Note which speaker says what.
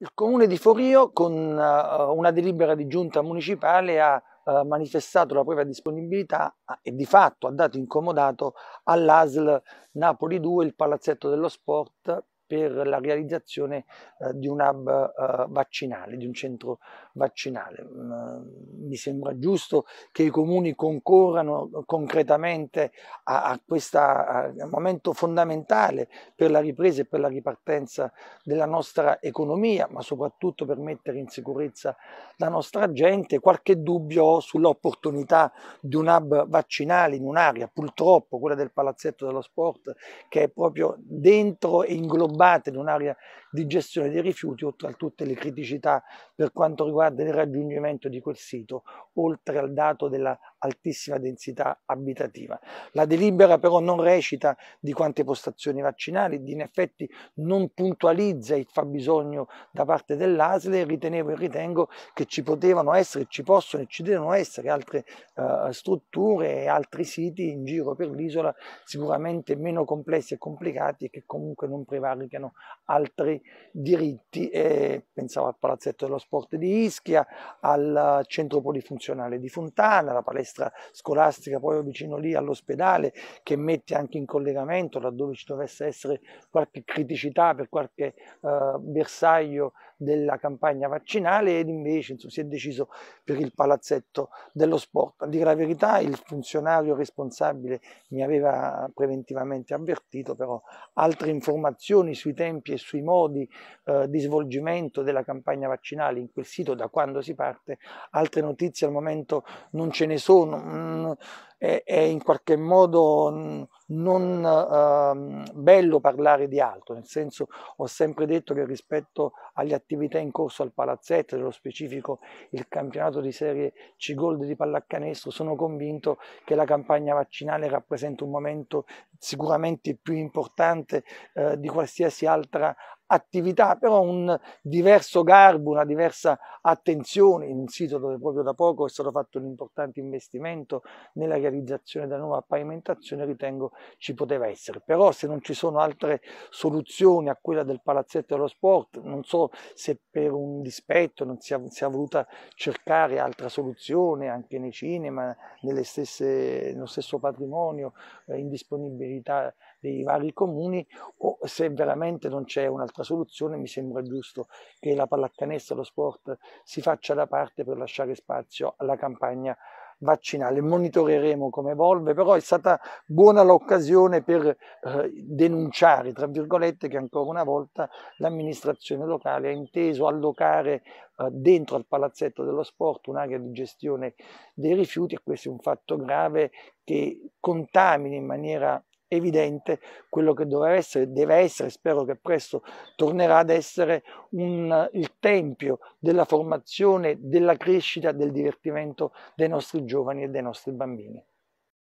Speaker 1: Il comune di Forio con eh, una delibera di giunta municipale ha eh, manifestato la propria disponibilità e di fatto ha dato incomodato all'ASL Napoli 2 il palazzetto dello sport per la realizzazione eh, di un hub vaccinale, di un centro vaccinale vaccinale. Mm, mi sembra giusto che i comuni concorrano concretamente a, a questo momento fondamentale per la ripresa e per la ripartenza della nostra economia, ma soprattutto per mettere in sicurezza la nostra gente. Qualche dubbio ho sull'opportunità di un hub vaccinale in un'area, purtroppo quella del palazzetto dello sport, che è proprio dentro e inglobata in un'area di gestione dei rifiuti, oltre a tutte le criticità per quanto riguarda del raggiungimento di quel sito, oltre al dato della altissima densità abitativa. La delibera però non recita di quante postazioni vaccinali, in effetti non puntualizza il fabbisogno da parte dell'ASL e ritenevo e ritengo che ci potevano essere, ci possono e ci devono essere altre uh, strutture e altri siti in giro per l'isola sicuramente meno complessi e complicati e che comunque non prevaricano altri diritti. E pensavo al palazzetto dello sport di Ischia, al centro polifunzionale di Fontana, alla palestra palestra scolastica, proprio vicino lì all'ospedale, che mette anche in collegamento laddove ci dovesse essere qualche criticità per qualche eh, bersaglio della campagna vaccinale ed invece insomma, si è deciso per il palazzetto dello sport. A dire la verità il funzionario responsabile mi aveva preventivamente avvertito, però altre informazioni sui tempi e sui modi eh, di svolgimento della campagna vaccinale in quel sito da quando si parte, altre notizie al momento non ce ne sono. não, è, è in qualche modo non eh, bello parlare di altro, nel senso ho sempre detto che rispetto alle attività in corso al palazzetto, nello specifico il campionato di serie C Gold di pallacanestro, sono convinto che la campagna vaccinale rappresenta un momento sicuramente più importante eh, di qualsiasi altra attività, però un diverso garbo, una diversa attenzione in un sito dove proprio da poco è stato fatto un importante investimento nella realizzazione realizzazione della nuova pavimentazione ritengo ci poteva essere. Però se non ci sono altre soluzioni a quella del palazzetto dello sport, non so se per un dispetto non si è, si è voluta cercare altra soluzione anche nei cinema, stesse, nello stesso patrimonio, eh, disponibilità dei vari comuni o se veramente non c'è un'altra soluzione mi sembra giusto che la pallacanestro, lo sport si faccia da parte per lasciare spazio alla campagna vaccinale. Monitoreremo come evolve, però è stata buona l'occasione per eh, denunciare, tra virgolette, che ancora una volta l'amministrazione locale ha inteso allocare eh, dentro al palazzetto dello sport un'area di gestione dei rifiuti e questo è un fatto grave che contamina in maniera evidente quello che doveva essere, deve essere, spero che presto tornerà ad essere un, il tempio della formazione, della crescita, del divertimento dei nostri giovani e dei nostri bambini.